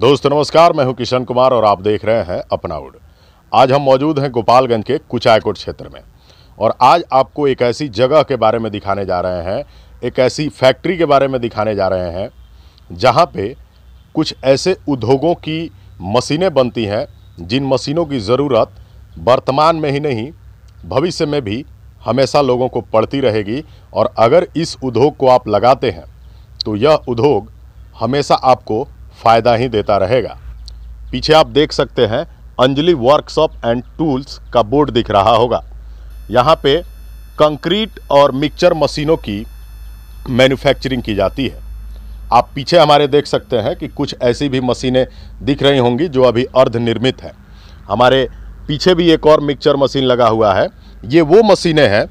दोस्तों नमस्कार मैं हूं किशन कुमार और आप देख रहे हैं अपना उड़ आज हम मौजूद हैं गोपालगंज के कुचायकोट क्षेत्र में और आज आपको एक ऐसी जगह के बारे में दिखाने जा रहे हैं एक ऐसी फैक्ट्री के बारे में दिखाने जा रहे हैं जहां पे कुछ ऐसे उद्योगों की मशीनें बनती हैं जिन मशीनों की ज़रूरत वर्तमान में ही नहीं भविष्य में भी हमेशा लोगों को पड़ती रहेगी और अगर इस उद्योग को आप लगाते हैं तो यह उद्योग हमेशा आपको फ़ायदा ही देता रहेगा पीछे आप देख सकते हैं अंजलि वर्कशॉप एंड टूल्स का बोर्ड दिख रहा होगा यहाँ पे कंक्रीट और मिक्सचर मशीनों की मैन्युफैक्चरिंग की जाती है आप पीछे हमारे देख सकते हैं कि कुछ ऐसी भी मशीनें दिख रही होंगी जो अभी अर्ध निर्मित है हमारे पीछे भी एक और मिक्सचर मशीन लगा हुआ है ये वो मशीनें हैं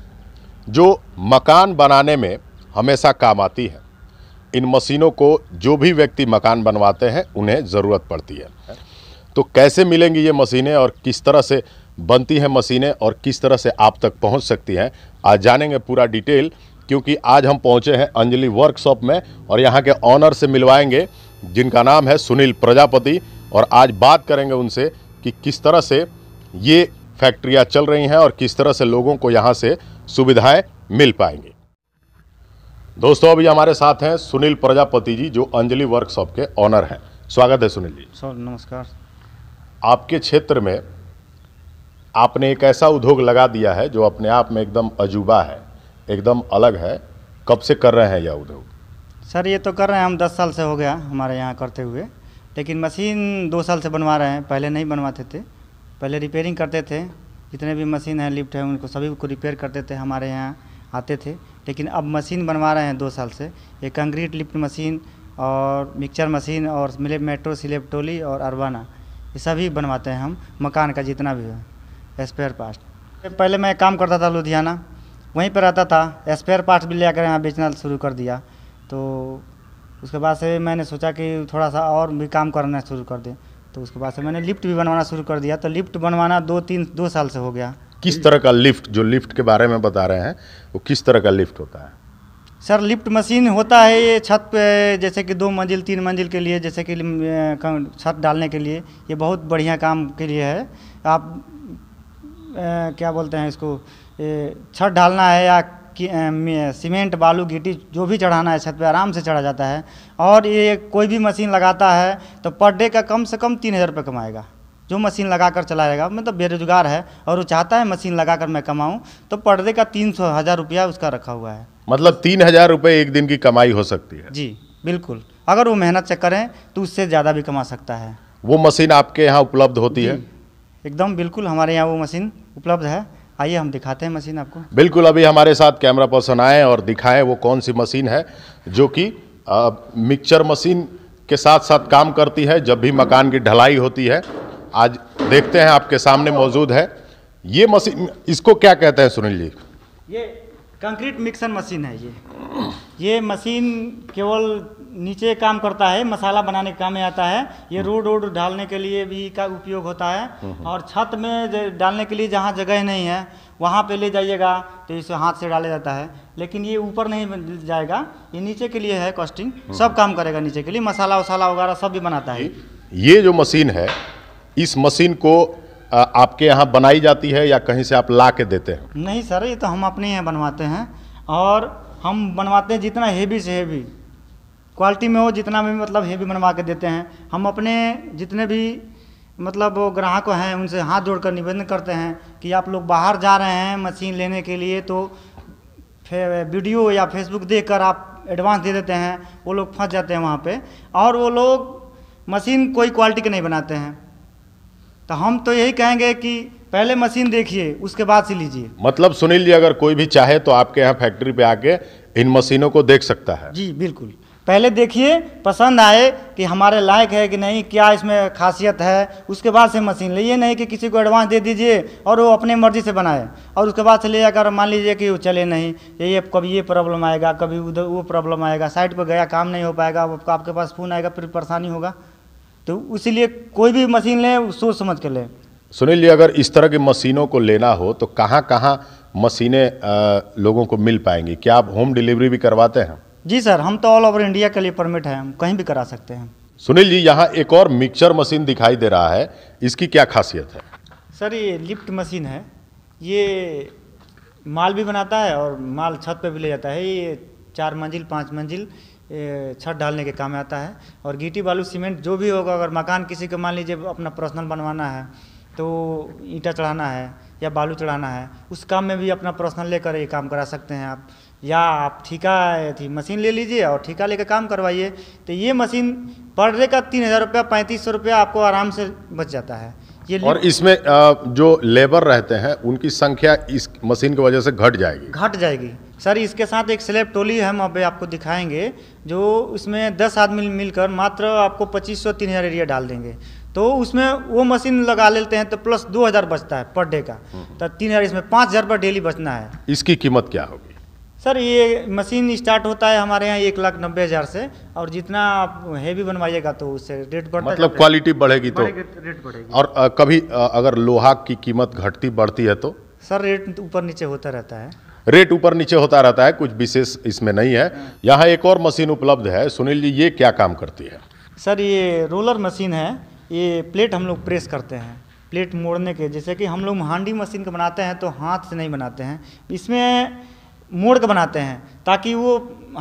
जो मकान बनाने में हमेशा काम आती हैं इन मशीनों को जो भी व्यक्ति मकान बनवाते हैं उन्हें ज़रूरत पड़ती है तो कैसे मिलेंगी ये मशीनें और किस तरह से बनती हैं मशीनें और किस तरह से आप तक पहुंच सकती हैं आज जानेंगे पूरा डिटेल क्योंकि आज हम पहुंचे हैं अंजलि वर्कशॉप में और यहाँ के ऑनर से मिलवाएंगे जिनका नाम है सुनील प्रजापति और आज बात करेंगे उनसे कि किस तरह से ये फैक्ट्रियाँ चल रही हैं और किस तरह से लोगों को यहाँ से सुविधाएँ मिल पाएंगी दोस्तों अभी हमारे साथ हैं सुनील प्रजापति जी जो अंजलि वर्कशॉप के ऑनर हैं स्वागत है सुनील जी सर नमस्कार आपके क्षेत्र में आपने एक ऐसा उद्योग लगा दिया है जो अपने आप में एकदम अजूबा है एकदम अलग है कब से कर रहे हैं यह उद्योग सर ये तो कर रहे हैं हम दस साल से हो गया हमारे यहाँ करते हुए लेकिन मशीन दो साल से बनवा रहे हैं पहले नहीं बनवाते थे पहले रिपेयरिंग करते थे जितने भी मशीन हैं लिफ्ट है उनको सभी को रिपेयर करते थे हमारे यहाँ आते थे लेकिन अब मशीन बनवा रहे हैं दो साल से ये कंक्रीट लिफ्ट मशीन और मिक्सचर मशीन और मिले मेट्रो सिलेप टोली और अरबाना ये सभी बनवाते हैं हम मकान का जितना भी है स्पेयर पार्ट पहले मैं काम करता था लुधियाना वहीं पर रहता था स्पेयर पार्ट्स भी लेकर यहाँ बेचना शुरू कर दिया तो उसके बाद से मैंने सोचा कि थोड़ा सा और भी काम करना शुरू कर दें तो उसके बाद से मैंने लिफ्ट भी बनवाना शुरू कर दिया तो लिफ्ट बनवाना दो तीन दो साल से हो गया किस तरह का लिफ्ट जो लिफ्ट के बारे में बता रहे हैं वो किस तरह का लिफ्ट होता है सर लिफ्ट मशीन होता है ये छत पे जैसे कि दो मंजिल तीन मंजिल के लिए जैसे कि छत डालने के लिए ये बहुत बढ़िया काम के लिए है आप ए, क्या बोलते हैं इसको छत डालना है या सीमेंट बालू गिटी जो भी चढ़ाना है छत पे आराम से चढ़ा जाता है और ये कोई भी मशीन लगाता है तो पर डे का कम से कम तीन हज़ार रुपये कमाएगा जो मशीन लगा कर चलाएगा जाएगा मतलब बेरोजगार है और वो चाहता है मशीन लगा कर मैं कमाऊँ तो पर्दे का तीन सौ हज़ार रुपया उसका रखा हुआ है मतलब तीन हज़ार रुपये एक दिन की कमाई हो सकती है जी बिल्कुल अगर वो मेहनत से करें तो उससे ज़्यादा भी कमा सकता है वो मशीन आपके यहाँ उपलब्ध होती है एकदम बिल्कुल हमारे यहाँ वो मशीन उपलब्ध है आइए हम दिखाते हैं मशीन आपको बिल्कुल अभी हमारे साथ कैमरा पर्सन आए और दिखाएँ वो कौन सी मशीन है जो कि मिक्सचर मशीन के साथ साथ काम करती है जब भी मकान की ढलाई होती है आज देखते हैं आपके सामने मौजूद है ये मशीन इसको क्या कहते हैं सुनील जी ये कंक्रीट मिक्सर मशीन है ये ये मशीन केवल नीचे काम करता है मसाला बनाने के काम में आता है ये रोड हम्म। रोड डालने के लिए भी का उपयोग होता है हम्म, हम्म। और छत में डालने के लिए जहाँ जगह नहीं है वहाँ पे ले जाइएगा तो इसे हाथ से डाला जाता है लेकिन ये ऊपर नहीं जाएगा ये नीचे के लिए है कॉस्टिंग सब काम करेगा नीचे के लिए मसाला वसाला वगैरह सब भी बनाता है ये जो मशीन है इस मशीन को आपके यहाँ बनाई जाती है या कहीं से आप ला के देते हैं नहीं सर ये तो हम अपने यहाँ बनवाते हैं और हम बनवाते हैं जितना हेवी से हेवी क्वालिटी में हो जितना भी मतलब हेवी बनवा के देते हैं हम अपने जितने भी मतलब ग्राहक हैं उनसे हाथ जोड़कर निवेदन करते हैं कि आप लोग बाहर जा रहे हैं मशीन लेने के लिए तो वीडियो या फेसबुक देख कर आप एडवांस दे देते हैं वो लोग फंस जाते हैं वहाँ पर और वो लोग मशीन कोई क्वालिटी के नहीं बनाते हैं तो हम तो यही कहेंगे कि पहले मशीन देखिए उसके बाद से लीजिए मतलब सुनील जी अगर कोई भी चाहे तो आपके यहाँ फैक्ट्री पे आके इन मशीनों को देख सकता है जी बिल्कुल पहले देखिए पसंद आए कि हमारे लायक है कि नहीं क्या इसमें खासियत है उसके बाद से मशीन लिए नहीं कि किसी को एडवांस दे दीजिए और वो अपने मर्जी से बनाए और उसके बाद से ले अगर मान लीजिए कि वो चले नहीं ये ये कभी ये प्रॉब्लम आएगा कभी उधर वो प्रॉब्लम आएगा साइट पर गया काम नहीं हो पाएगा आपके पास फ़ोन आएगा फिर परेशानी होगा तो इसलिए कोई भी मशीन लें सोच समझ के लें सुनील जी अगर इस तरह की मशीनों को लेना हो तो कहाँ कहाँ मशीनें लोगों को मिल पाएंगी क्या आप होम डिलीवरी भी करवाते हैं जी सर हम तो ऑल ओवर इंडिया के लिए परमिट है हम कहीं भी करा सकते हैं सुनील जी यहाँ एक और मिक्सचर मशीन दिखाई दे रहा है इसकी क्या खासियत है सर ये लिफ्ट मशीन है ये माल भी बनाता है और माल छत पे भी ले जाता है ये चार मंजिल पाँच मंजिल छत डालने के काम आता है और गिटी बालू सीमेंट जो भी होगा अगर मकान किसी को मान लीजिए अपना पर्सनल बनवाना है तो ईंटा चढ़ाना है या बालू चढ़ाना है उस काम में भी अपना पर्सनल लेकर ये काम करा सकते हैं आप या आप ठीका थी मशीन ले लीजिए और ठीका लेकर काम करवाइए तो ये मशीन पर डे का तीन हज़ार रुपया पैंतीस सौ रुपया आपको आराम से बच जाता है ये और इसमें जो लेबर रहते हैं उनकी संख्या इस मशीन की वजह से घट जाएगी घट जाएगी सर इसके साथ एक स्लेब टोली हम अब आपको दिखाएंगे जो उसमें दस आदमी मिलकर मात्र आपको पच्चीस सौ तीन हज़ार एरिया डाल देंगे तो उसमें वो मशीन लगा लेते हैं तो प्लस दो हज़ार बचता है पर डे का हम्म, हम्म। तो तीन हज़ार इसमें पाँच हज़ार पर डेली बचना है इसकी कीमत क्या होगी सर ये मशीन स्टार्ट होता है हमारे यहाँ एक लाख नब्बे हज़ार से और जितना आप हैवी बनवाइएगा तो उससे रेट बढ़ता मतलब क्वालिटी बढ़ेगी तो रेट बढ़ेगी और कभी अगर लोहा की कीमत घटती बढ़ती है तो सर रेट ऊपर नीचे होता रहता है रेट ऊपर नीचे होता रहता है कुछ विशेष इसमें नहीं है यहाँ एक और मशीन उपलब्ध है सुनील जी ये क्या काम करती है सर ये रोलर मशीन है ये प्लेट हम लोग प्रेस करते हैं प्लेट मोड़ने के जैसे कि हम लोग हांडी मशीन का बनाते हैं तो हाथ से नहीं बनाते हैं इसमें मोड़ के बनाते हैं ताकि वो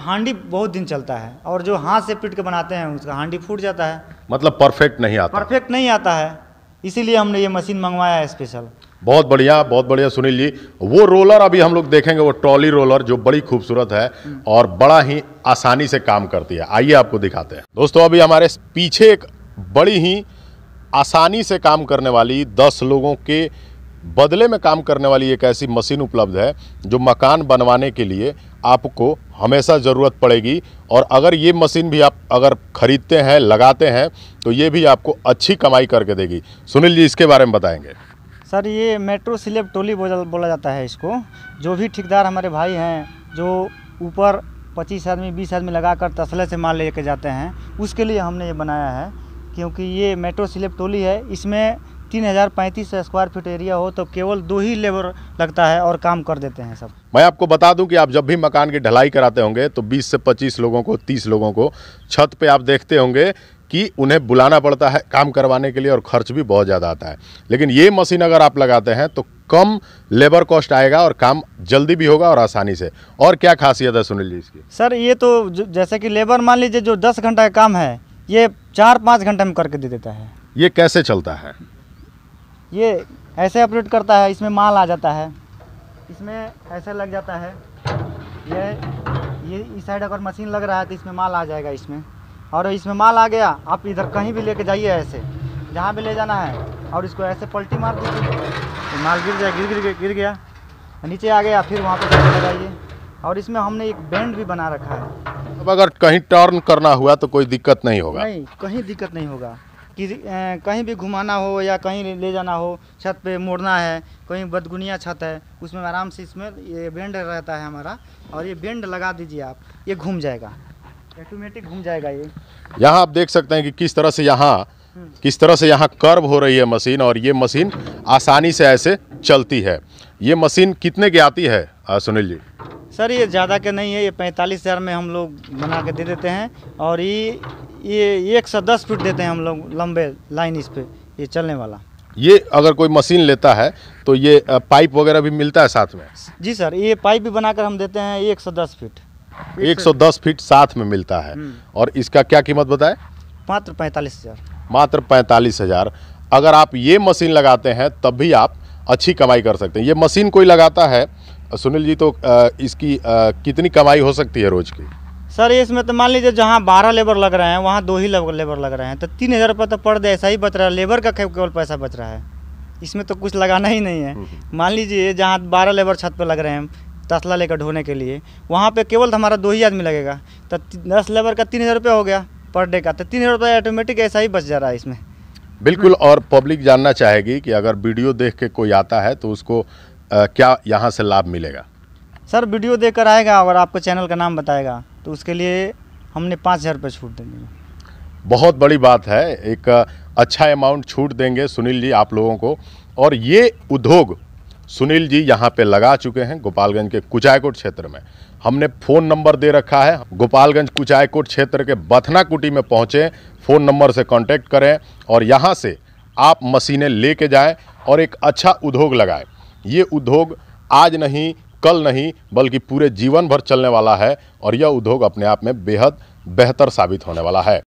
हांडी बहुत दिन चलता है और जो हाथ से पीट के बनाते हैं उसका हांडी फूट जाता है मतलब परफेक्ट नहीं आता परफेक्ट नहीं आता है इसीलिए हमने ये मशीन मंगवाया है स्पेशल बहुत बढ़िया बहुत बढ़िया सुनील जी वो रोलर अभी हम लोग देखेंगे वो ट्रॉली रोलर जो बड़ी खूबसूरत है और बड़ा ही आसानी से काम करती है आइए आपको दिखाते हैं दोस्तों अभी हमारे पीछे एक बड़ी ही आसानी से काम करने वाली दस लोगों के बदले में काम करने वाली एक ऐसी मशीन उपलब्ध है जो मकान बनवाने के लिए आपको हमेशा ज़रूरत पड़ेगी और अगर ये मशीन भी आप अगर ख़रीदते हैं लगाते हैं तो ये भी आपको अच्छी कमाई करके देगी सुनील जी इसके बारे में बताएंगे सर ये मेट्रो स्लेब टोली बोला जाता है इसको जो भी ठेकेदार हमारे भाई हैं जो ऊपर पच्चीस आदमी बीस आदमी लगा कर तसले से माल लेके जाते हैं उसके लिए हमने ये बनाया है क्योंकि ये मेट्रो स्लेब टोली है इसमें तीन हज़ार पैंतीस स्क्वायर फीट एरिया हो तो केवल दो ही लेबर लगता है और काम कर देते हैं सब मैं आपको बता दूं कि आप जब भी मकान की ढलाई कराते होंगे तो 20 से 25 लोगों को 30 लोगों को छत पे आप देखते होंगे कि उन्हें बुलाना पड़ता है काम करवाने के लिए और खर्च भी बहुत ज़्यादा आता है लेकिन ये मशीन अगर आप लगाते हैं तो कम लेबर कॉस्ट आएगा और काम जल्दी भी होगा और आसानी से और क्या खासियत है सुनील जी इसकी सर ये तो जैसे कि लेबर मान लीजिए जो दस घंटा का काम है ये चार पाँच घंटे में करके दे देता है ये कैसे चलता है ये ऐसे ऑपरेट करता है इसमें माल आ जाता है इसमें ऐसे लग जाता है ये ये इस साइड अगर मशीन लग रहा है तो इसमें माल आ जाएगा इसमें और इसमें माल आ गया आप इधर कहीं भी लेके जाइए ऐसे जहाँ भी ले जाना है और इसको ऐसे पलटी मार दीजिए तो माल गिर जाए गिर गिर गिर गया नीचे आ गया फिर वहाँ पर लगाइए और इसमें हमने एक बैंड भी बना रखा है अब अगर कहीं टर्न करना हुआ तो कोई दिक्कत नहीं होगा नहीं कहीं दिक्कत नहीं होगा कि कहीं भी घुमाना हो या कहीं ले जाना हो छत पे मोड़ना है कहीं बदगुनिया छत है उसमें आराम से इसमें ये बेंड रहता है हमारा और ये बेंड लगा दीजिए आप ये घूम जाएगा ऑटोमेटिक घूम जाएगा ये यहाँ आप देख सकते हैं कि किस तरह से यहाँ हम्म। किस तरह से यहाँ कर्व हो रही है मशीन और ये मशीन आसानी से ऐसे चलती है ये मशीन कितने की आती है सुनील जी सर ये ज़्यादा के नहीं है ये पैंतालीस हज़ार में हम लोग बना के दे देते हैं और ये ये एक सौ दस फीट देते हैं हम लोग लंबे लाइन इस पर ये चलने वाला ये अगर कोई मशीन लेता है तो ये पाइप वगैरह भी मिलता है साथ में जी सर ये पाइप भी बनाकर हम देते हैं एक सौ दस फीट एक सौ दस फीट साथ में मिलता है हम्म। और इसका क्या कीमत बताए मात्र पैंतालीस हज़ार मात्र पैंतालीस हज़ार अगर आप ये मशीन लगाते हैं तब भी आप अच्छी कमाई कर सकते हैं ये मशीन कोई लगाता है सुनील जी तो इसकी कितनी कमाई हो सकती है रोज की सर इसमें तो मान लीजिए जहाँ बारह लेबर लग रहे हैं वहाँ दो ही लेबर लग रहे हैं तो तीन हज़ार रुपये तो पर डे ऐसा ही बच रहा है लेबर का केवल पैसा बच रहा है इसमें तो कुछ लगाना ही नहीं है हम्म, हम्म। मान लीजिए जहाँ बारह लेबर छत पर लग रहे हैं तसला लेकर ढोने के लिए वहाँ पे केवल तो हमारा दो ही आदमी लगेगा तो दस लेबर का तीन हज़ार रुपये हो गया पर डे का तो तीन हज़ार रुपये ऑटोमेटिक ऐसा ही बच जा रहा है इसमें बिल्कुल और पब्लिक जानना चाहेगी कि अगर वीडियो देख के कोई आता है तो उसको आ, क्या यहाँ से लाभ मिलेगा सर वीडियो देख आएगा और आपको चैनल का नाम बताएगा तो उसके लिए हमने पाँच हज़ार रुपये छूट देंगे बहुत बड़ी बात है एक अच्छा अमाउंट छूट देंगे सुनील जी आप लोगों को और ये उद्योग सुनील जी यहाँ पे लगा चुके हैं गोपालगंज के कुचायकोट क्षेत्र में हमने फ़ोन नंबर दे रखा है गोपालगंज कुचायकोट क्षेत्र के बथना कुटी में पहुँचें फ़ोन नंबर से कॉन्टैक्ट करें और यहाँ से आप मशीनें ले कर जाएँ और एक अच्छा उद्योग लगाएँ ये उद्योग आज नहीं कल नहीं बल्कि पूरे जीवन भर चलने वाला है और यह उद्योग अपने आप में बेहद बेहतर साबित होने वाला है